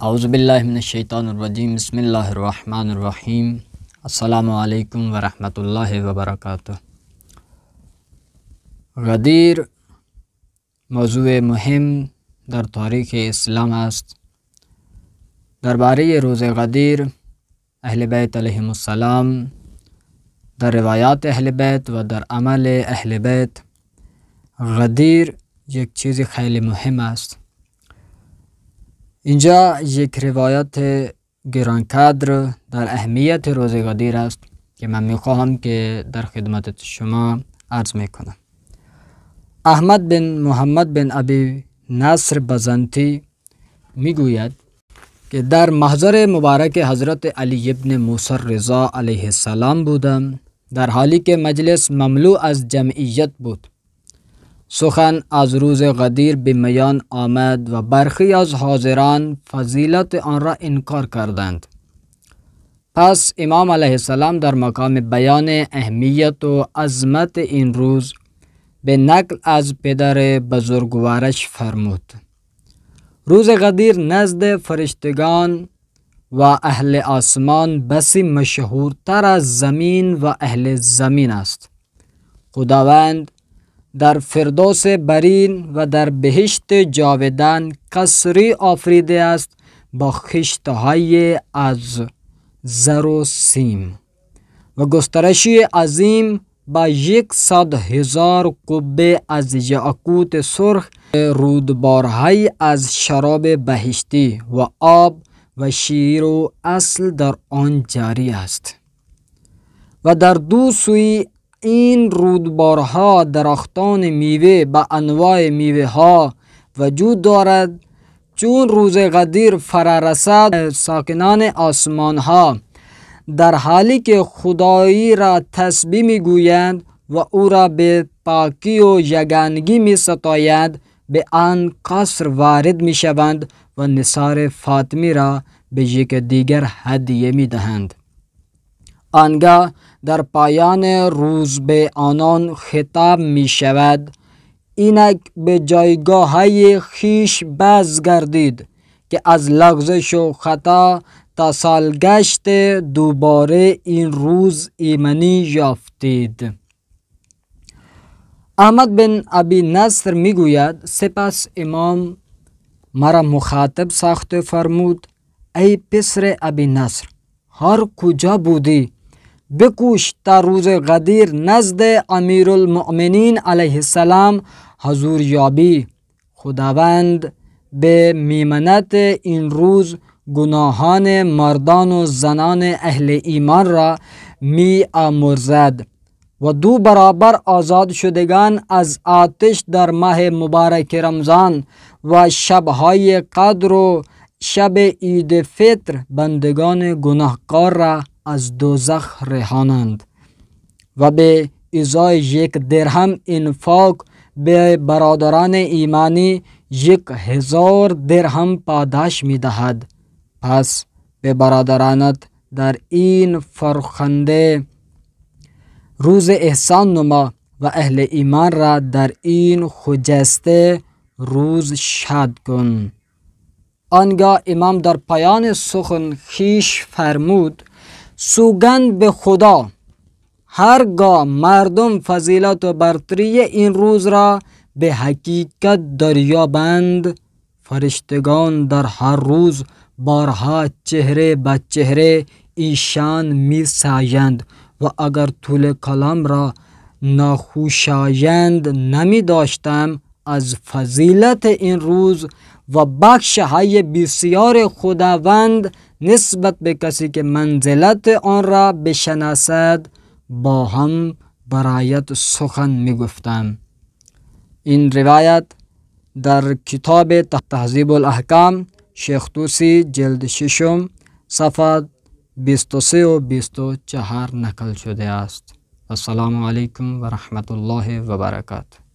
أعوذ بالله من الشيطان الرجيم بسم الله الرحمن الرحيم السلام عليكم ورحمة الله وبركاته غدير موضوع مهم در تاريخ اسلام است باري روز غدير اهل بيت عليهم السلام در روايات اهل بيت و در عمل اهل بيت غدير یک چیز خیلی مهم است اینجا یک روایت گرانقدر در اهمیت غدیر است که من میخواهم که در خدمت شما عرض میکنم احمد بن محمد بن ابی نصر بزنتی میگوید که در محضر مبارک حضرت علی ابن موسر رضا علیه السلام بودم در حالی که مجلس مملو از جمعیت بود سخن از روز قدیر به میان آمد و برخی از حاضران فضیلت آن را انکار کردند پس امام علیه السلام در مقام بیان اهمیت و عظمت این روز به نقل از پدر بزرگوارش فرمود روز قدیر نزد فرشتگان و اهل آسمان بسی مشهورتر از زمین و اهل زمین است خداوند در فردوس برین و در بهشت جاودان قصری آفریده است با خشتهای از زر و سیم و گسترشی عظیم با یک صد هزار قبه از یاقوت سرخ رودبارهای از شراب بهشتی و آب و شیر و اصل در آن جاری است و در دو سوی این رودبارها درختان میوه به انواع میوه ها وجود دارد چون روز قدیر فرارسد ساکنان آسمان ها در حالی که خدایی را تسبیح گویند و او را به پاکی و یگانگی می ستاید به آن قصر وارد می شوند و نصار فاطمی را به یک دیگر هدیه می دهند آنگاه در پایان روز به آنان خطاب می شود اینک به جایگاه خیش باز گردید که از لغزش و خطا تا سالگشت دوباره این روز ایمنی یافتید احمد بن ابی نصر می گوید سپس امام مرا مخاطب ساخته فرمود ای پسر ابی نصر هر کجا بودی بکوش تا روز قدیر نزد المؤمنین علیه السلام حضور یابی خداوند به میمنت این روز گناهان مردان و زنان اهل ایمان را می آمرزد و دو برابر آزاد شدگان از آتش در ماه مبارک رمضان و شبهای قدر و شب عید فطر بندگان گناهکار را از دوزخ رهانند و به ازای یک درهم انفاق به برادران ایمانی یک هزار درهم پاداش می دهد. پس به برادرانت در این فرخنده روز احسان نما و اهل ایمان را در این خجسته روز شاد کن آنگاه امام در پایان سخن خیش فرمود سوگند به خدا هرگاه مردم فضیلت و برتری این روز را به حقیقت دریابند فرشتگان در هر روز بارها چهره به چهره ایشان می سایند و اگر طول کلام را ناخوشایند نمی داشتم از فضیلت این روز و بخش های بسیار خداوند نسبت به کسی که منزلت آن را بشناسد با هم برایت سخن می این روایت در کتاب تهذیب الاحکام شیخ توسی جلد ششم صفحه 23 و 24 نقل شده است السلام علیکم و رحمت الله و برکاته